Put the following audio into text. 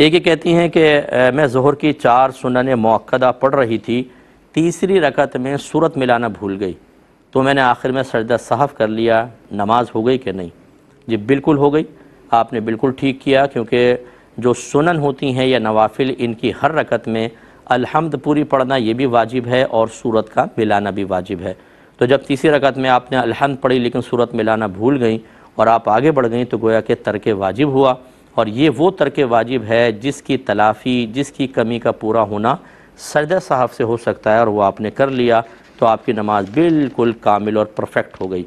एक ये कहती हैं कि मैं जहर की चार सुनन मौक़दा पढ़ रही थी तीसरी रकत में सूरत मिलाना भूल गई तो मैंने आखिर में सजदा साहब कर लिया नमाज हो गई कि नहीं जी बिल्कुल हो गई आपने बिल्कुल ठीक किया क्योंकि जो सुनन होती हैं या नवाफिल इनकी हर रकत में अलहमद पूरी पढ़ना ये भी वाजिब है और सूरत का मिलाना भी वाजिब है तो जब तीसरी रकत में आपने अलहमद पढ़ी लेकिन सूरत मिलाना भूल गई और आप आगे बढ़ गई तो गोया के तरके वाजिब हुआ और ये वो तर्क वाजिब है जिसकी तलाफ़ी जिसकी कमी का पूरा होना सजदा साहब से हो सकता है और वह आपने कर लिया तो आपकी नमाज बिल्कुल कामिल और परफेक्ट हो गई